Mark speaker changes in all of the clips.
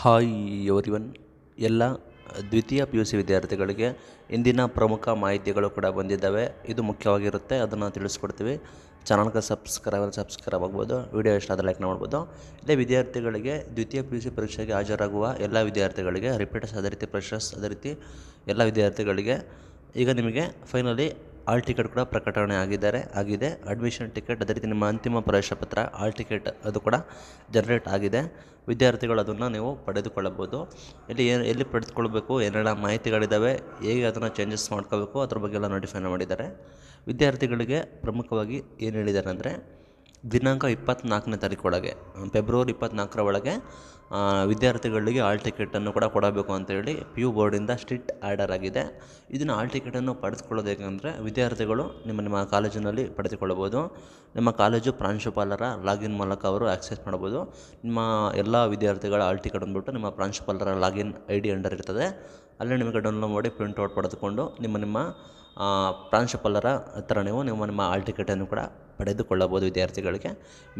Speaker 1: hi ಯೋರಿವನ್ ಎಲ್ಲ ದ್ವಿತೀಯ P U C ವಿದ್ಯಾರ್ಥಿಗಳಿಗೆ ಇಂದಿನ ಪ್ರಮುಖ ಮಾಹಿತಿಗಳು ಕೂಡ ಬಂದಿದ್ದಾವೆ ಇದು ಮುಖ್ಯವಾಗಿರುತ್ತೆ ಅದನ್ನು ತಿಳಿಸ್ಕೊಡ್ತೀವಿ ಚಾನಲ್ಗೆ ಸಬ್ಸ್ಕ್ರೈಬ್ ಸಬ್ಸ್ಕ್ರೈಬ್ ಆಗ್ಬೋದು ವಿಡಿಯೋ ಇಷ್ಟ ಆದರೆ ಲೈಕ್ ಮಾಡ್ಬೋದು ಇಲ್ಲೇ ವಿದ್ಯಾರ್ಥಿಗಳಿಗೆ ದ್ವಿತೀಯ ಪಿ ಯು ಸಿ ಪರೀಕ್ಷೆಗೆ ಹಾಜರಾಗುವ ಎಲ್ಲ ವಿದ್ಯಾರ್ಥಿಗಳಿಗೆ ರಿಪೀಟರ್ಸ್ ಅದೇ ರೀತಿ ಪ್ರೆಷರ್ಸ್ ಅದೇ ರೀತಿ ಎಲ್ಲ ವಿದ್ಯಾರ್ಥಿಗಳಿಗೆ ಈಗ ನಿಮಗೆ ಫೈನಲಿ ಆಲ್ ಟಿಕೆಟ್ ಕೂಡ ಪ್ರಕಟಣೆ ಆಗಿದ್ದಾರೆ ಆಗಿದೆ ಅಡ್ಮಿಷನ್ ಟಿಕೆಟ್ ಅದೇ ರೀತಿ ನಿಮ್ಮ ಅಂತಿಮ ಪ್ರವೇಶ ಪತ್ರ ಆಲ್ ಟಿಕೆಟ್ ಅದು ಕೂಡ ಜನರೇಟ್ ಆಗಿದೆ ವಿದ್ಯಾರ್ಥಿಗಳು ಅದನ್ನು ನೀವು ಪಡೆದುಕೊಳ್ಳಬೋದು ಇಲ್ಲಿ ಏನು ಎಲ್ಲಿ ಪಡೆದುಕೊಳ್ಬೇಕು ಏನೆಲ್ಲ ಮಾಹಿತಿಗಳಿದ್ದಾವೆ ಹೇಗೆ ಅದನ್ನು ಚೇಂಜಸ್ ಮಾಡ್ಕೋಬೇಕು ಅದ್ರ ಬಗ್ಗೆ ಎಲ್ಲ ನೋಟಿಫೈನ ಮಾಡಿದ್ದಾರೆ ವಿದ್ಯಾರ್ಥಿಗಳಿಗೆ ಪ್ರಮುಖವಾಗಿ ಏನು ಹೇಳಿದ್ದಾರೆ ಅಂದರೆ ದಿನಾಂಕ ಇಪ್ಪತ್ತ್ನಾಲ್ಕನೇ ತಾರೀಕು ಒಳಗೆ ಫೆಬ್ರವರಿ ಇಪ್ಪತ್ತ್ನಾಲ್ಕರ ಒಳಗೆ ವಿದ್ಯಾರ್ಥಿಗಳಿಗೆ ಆಲ್ ಟಿಕೆಟನ್ನು ಕೂಡ ಕೊಡಬೇಕು ಅಂತೇಳಿ ಪಿ ಯು ಬೋರ್ಡಿಂದ ಸ್ಟ್ರಿಕ್ಟ್ ಆರ್ಡರ್ ಆಗಿದೆ ಇದನ್ನು ಆಲ್ ಟಿಕೆಟನ್ನು ಹೇಗೆಂದರೆ ವಿದ್ಯಾರ್ಥಿಗಳು ನಿಮ್ಮ ನಿಮ್ಮ ಕಾಲೇಜಿನಲ್ಲಿ ಪಡೆದುಕೊಳ್ಳಬೋದು ನಿಮ್ಮ ಕಾಲೇಜು ಪ್ರಾಂಶುಪಾಲರ ಲಾಗಿನ್ ಮೂಲಕ ಅವರು ಆಕ್ಸೆಸ್ ಮಾಡ್ಬೋದು ನಿಮ್ಮ ಎಲ್ಲ ವಿದ್ಯಾರ್ಥಿಗಳ ಆಲ್ ಟಿಕೆಟ್ ಅಂದ್ಬಿಟ್ಟು ನಿಮ್ಮ ಪ್ರಾಂಶುಪಾಲರ ಲಾಗಿನ್ ಐ ಡಿ ಅಂಡರ್ ಇರ್ತದೆ ಅಲ್ಲೇ ನಿಮಗೆ ಡೌನ್ಲೋಡ್ ಮಾಡಿ ಪ್ರಿಂಟ್ಔಟ್ ಪಡೆದುಕೊಂಡು ನಿಮ್ಮ ನಿಮ್ಮ ಪ್ರಾಂಶುಪಾಲರ ಹತ್ರ ನೀವು ನಿಮ್ಮ ನಿಮ್ಮ ಹಾಲ್ ಟಿಕೆಟನ್ನು ಕೂಡ ಪಡೆದುಕೊಳ್ಳಬಹುದು ವಿದ್ಯಾರ್ಥಿಗಳಿಗೆ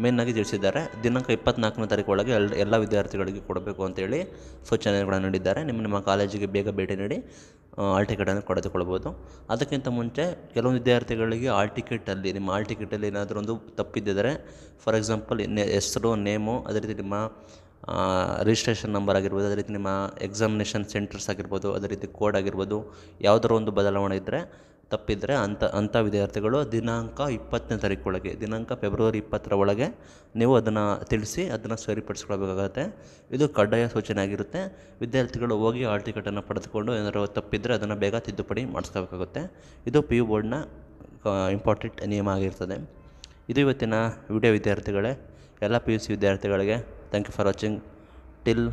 Speaker 1: ಮೇನ್ ಆಗಿ ತಿಳಿಸಿದ್ದಾರೆ ದಿನಾಂಕ ಇಪ್ಪತ್ನಾಲ್ಕನೇ ತಾರೀಕು ಒಳಗೆ ಎಲ್ ಎಲ್ಲ ವಿದ್ಯಾರ್ಥಿಗಳಿಗೆ ಕೊಡಬೇಕು ಅಂತೇಳಿ ಸೂಚನೆಗಳನ್ನು ನೀಡಿದ್ದಾರೆ ನಿಮ್ಮ ನಿಮ್ಮ ಕಾಲೇಜಿಗೆ ಬೇಗ ಭೇಟಿ ನೀಡಿ ಆಲ್ ಟಿಕೆಟನ್ನು ಪಡೆದುಕೊಳ್ಬೋದು ಅದಕ್ಕಿಂತ ಮುಂಚೆ ಕೆಲವೊಂದು ವಿದ್ಯಾರ್ಥಿಗಳಿಗೆ ಆಲ್ ಟಿಕೆಟಲ್ಲಿ ನಿಮ್ಮ ಆಲ್ ಟಿಕೆಟಲ್ಲಿ ಏನಾದರೂ ಒಂದು ತಪ್ಪಿದ್ದರೆ ಫಾರ್ ಎಕ್ಸಾಂಪಲ್ ಹೆಸರು ನೇಮು ಅದೇ ರೀತಿ ನಿಮ್ಮ ರಿಜಿಸ್ಟ್ರೇಷನ್ ನಂಬರ್ ಆಗಿರ್ಬೋದು ಅದೇ ರೀತಿ ನಿಮ್ಮ ಎಕ್ಸಾಮಿನೇಷನ್ ಸೆಂಟರ್ಸ್ ಆಗಿರ್ಬೋದು ಅದೇ ರೀತಿ ಕೋಡ್ ಆಗಿರ್ಬೋದು ಯಾವುದಾದ್ರು ಒಂದು ಬದಲಾವಣೆ ಇದ್ದರೆ ತಪ್ಪಿದರೆ ಅಂಥ ಅಂಥ ವಿದ್ಯಾರ್ಥಿಗಳು ದಿನಾಂಕ ಇಪ್ಪತ್ತನೇ ತಾರೀಕು ಒಳಗೆ ದಿನಾಂಕ ಫೆಬ್ರವರಿ ಇಪ್ಪತ್ತರ ಒಳಗೆ ನೀವು ಅದನ್ನು ತಿಳಿಸಿ ಅದನ್ನು ಸರಿಪಡಿಸ್ಕೊಳ್ಬೇಕಾಗತ್ತೆ ಇದು ಕಡ್ಡಾಯ ಸೂಚನೆ ಆಗಿರುತ್ತೆ ವಿದ್ಯಾರ್ಥಿಗಳು ಹೋಗಿ ಹಾಲ್ ಟಿಕೆಟನ್ನು ಪಡೆದುಕೊಂಡು ಏನಾದರೂ ತಪ್ಪಿದರೆ ಅದನ್ನು ಬೇಗ ತಿದ್ದುಪಡಿ ಮಾಡಿಸ್ಕೋಬೇಕಾಗುತ್ತೆ ಇದು ಪಿ ಯು ಬೋರ್ಡ್ನ ಇಂಪಾರ್ಟೆಂಟ್ ನಿಯಮ ಆಗಿರ್ತದೆ ಇದು ಇವತ್ತಿನ ವಿಡಿಯೋ ವಿದ್ಯಾರ್ಥಿಗಳೇ ಎಲ್ಲ ಪಿ ಯು ಸಿ ವಿದ್ಯಾರ್ಥಿಗಳಿಗೆ thank you for watching till